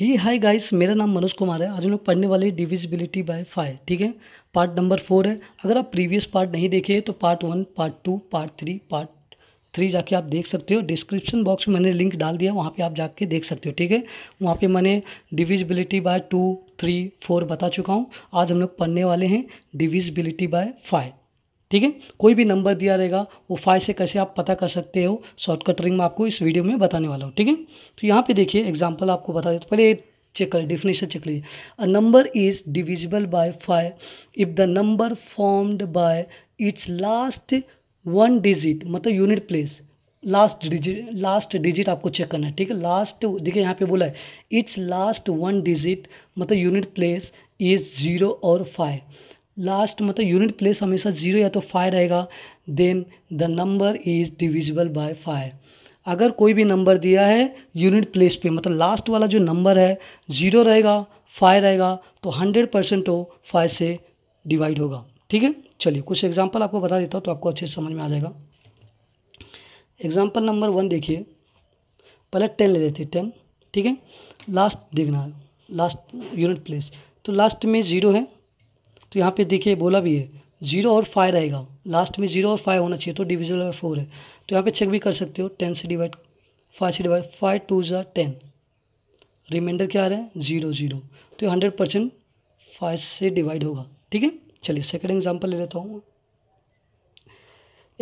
ही hi guys मेरा नाम मनोज कुमार है आज हम लोग पढ़ने वाले डिविजिबिलिटी बाय फाइव ठीक है पार्ट नंबर फोर है अगर आप प्रीवियस पार्ट नहीं देखे तो part one part two part three part three जाके आप देख सकते हो डिस्क्रिप्शन बॉक्स में मैंने लिंक डाल दिया वहाँ पे आप जाके देख सकते हो ठीक है वहाँ पे मैंने divisibility by two three four बता चुका हूँ आज हम लोग पढ़ने वाले हैं डिविजिबिलिटी बाय फाइव ठीक है कोई भी नंबर दिया रहेगा वो फाइव से कैसे आप पता कर सकते हो शॉर्टकट रिंग में आपको इस वीडियो में बताने वाला हूँ ठीक है तो यहाँ पे देखिए एग्जांपल आपको बता दे तो पहले चेक कर डिफिनेशन चेक लीजिए a number is divisible by five if the number formed by its last one digit मतलब unit place last digit last digit आपको चेक करना है ठीक है लास्ट देखिए यहाँ पे बोला है इट्स लास्ट वन डिजिट मतलब यूनिट प्लेस इज ज़ीरो और फाइव लास्ट मतलब यूनिट प्लेस हमेशा जीरो या तो फाइव रहेगा then the number is divisible by five अगर कोई भी नंबर दिया है यूनिट प्लेस पे मतलब लास्ट वाला जो नंबर है जीरो रहेगा फाइव रहेगा तो हंड्रेड परसेंट वो फाइव से डिवाइड होगा ठीक है चलिए कुछ एग्जाम्पल आपको बता देता हूँ तो आपको अच्छे से समझ में आ जाएगा एग्जाम्पल नंबर वन देखिए पहले टेन ले लेते टेन ठीक है लास्ट देखना लास्ट यूनिट प्लेस तो लास्ट में ज़ीरो है तो यहाँ पे देखिए बोला भी है जीरो और फाइव रहेगा लास्ट में जीरो और फाइव होना चाहिए तो डिविजन बाई फोर है तो यहाँ पे चेक भी कर सकते हो टेन से डिवाइड फाइव से डिवाइड फाइव टू ज़ा टेन रिमाइंडर क्या आ रहा है जीरो जीरो तो हंड्रेड परसेंट फाइव से डिवाइड होगा ठीक है चलिए सेकेंड एग्जाम्पल ले लेता हूँ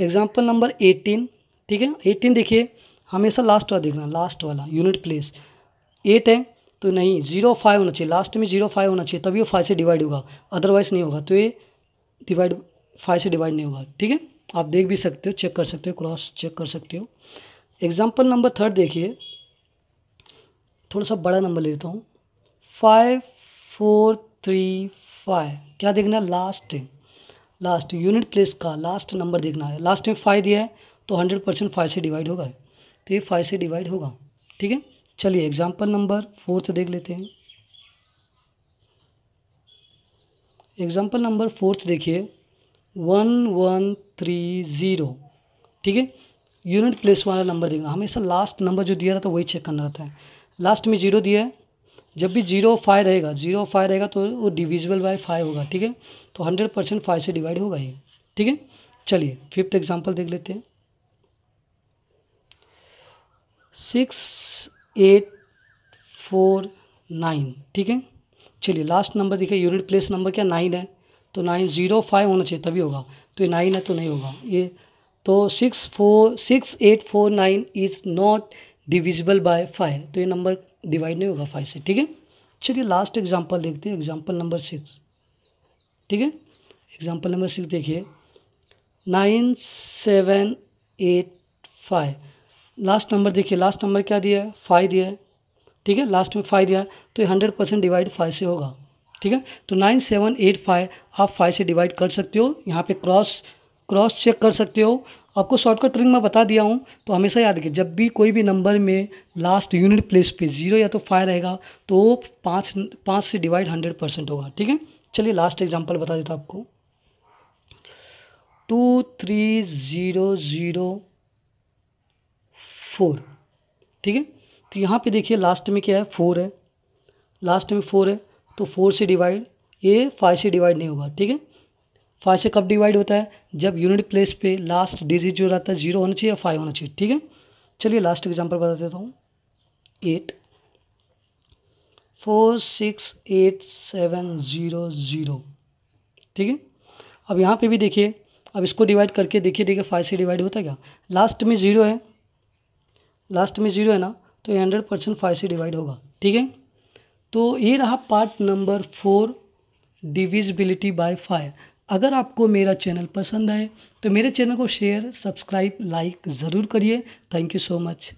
एग्जाम्पल नंबर एटीन ठीक है एटीन देखिए हमेशा लास्ट वाला देखना लास्ट वाला यूनिट प्लेस एट है तो नहीं जीरो फाइव होना चाहिए लास्ट में जीरो फाइव होना चाहिए तभी वो फाइव से डिवाइड होगा अदरवाइज नहीं होगा तो ये डिवाइड फाइव से डिवाइड नहीं होगा ठीक है आप देख भी सकते हो चेक कर सकते हो क्रॉस चेक कर सकते हो एग्जाम्पल नंबर थर्ड देखिए थोड़ा सा बड़ा नंबर लेता हूँ फाइव फोर थ्री फाइव क्या देखना है लास्ट लास्ट यूनिट प्लेस का लास्ट नंबर देखना है लास्ट में फाइव दिया है तो हंड्रेड परसेंट फाइव से डिवाइड होगा तो ये फाइव से डिवाइड होगा ठीक है चलिए एग्जाम्पल नंबर फोर्थ देख लेते हैं एग्जाम्पल नंबर फोर्थ देखिए वन वन थ्री ज़ीरो ठीक है यूनिट प्लेस वाला नंबर देगा हमेशा लास्ट नंबर जो दिया रहता है वही चेक करना रहता है लास्ट में जीरो दिया है जब भी जीरो फाइव रहेगा जीरो फाइव रहेगा तो वो डिविजिबल बाय फाइव होगा ठीक है तो हंड्रेड परसेंट फाइव से डिवाइड होगा ये ठीक है चलिए फिफ्थ एग्जाम्पल देख लेते हैं सिक्स एट फोर नाइन ठीक है चलिए लास्ट नंबर देखिए यूनिट प्लेस नंबर क्या नाइन है तो नाइन ज़ीरो फाइव होना चाहिए तभी होगा तो ये नाइन है तो नहीं होगा ये तो six four six eight four nine is not divisible by five तो ये नंबर डिवाइड नहीं होगा फाइव से ठीक है चलिए लास्ट एग्जाम्पल देखते हैं एग्जाम्पल नंबर सिक्स ठीक है एग्जाम्पल नंबर सिक्स देखिए nine seven eight five last number देखिए लास्ट नंबर क्या दिया है फाइव दिया है ठीक है लास्ट में फाइव दिया है तो ये हंड्रेड परसेंट डिवाइड फाइव से होगा ठीक है तो नाइन सेवन एट फाइव आप फाइव से डिवाइड कर सकते हो यहाँ पे क्रॉस क्रॉस चेक कर सकते हो आपको शॉर्टकट ट्रिंग में बता दिया हूँ तो हमेशा याद रखिए जब भी कोई भी नंबर में लास्ट यूनिट प्लेस पे जीरो या तो फाइव रहेगा तो वो पाँच पाँच से डिवाइड हंड्रेड परसेंट होगा ठीक है चलिए लास्ट एग्जाम्पल बता देता आपको two three zero zero four ठीक है तो यहाँ पे देखिए लास्ट में क्या है फोर है लास्ट में फोर है तो फोर से डिवाइड ये फाइव से डिवाइड नहीं होगा ठीक है फाइव से कब डिवाइड होता है जब यूनिट प्लेस पे लास्ट डिजिट जो रहता है जीरो होना चाहिए या फाइव होना चाहिए ठीक है चलिए लास्ट एग्जाम्पल बता देता हूँ eight four six eight seven zero zero ठीक है अब यहाँ पे भी देखिए अब इसको डिवाइड करके देखिए देखिए फाइव से डिवाइड होता है क्या लास्ट में ज़ीरो है लास्ट में ज़ीरो है ना तो ये हंड्रेड परसेंट फाइव से डिवाइड होगा ठीक है तो ये रहा part number four divisibility by five अगर आपको मेरा चैनल पसंद आए तो मेरे चैनल को शेयर सब्सक्राइब लाइक ज़रूर करिए थैंक यू सो मच